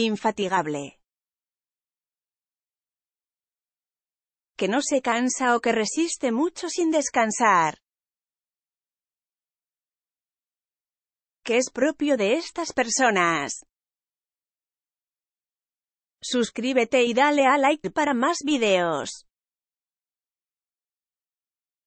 Infatigable. Que no se cansa o que resiste mucho sin descansar. Que es propio de estas personas. Suscríbete y dale a like para más videos.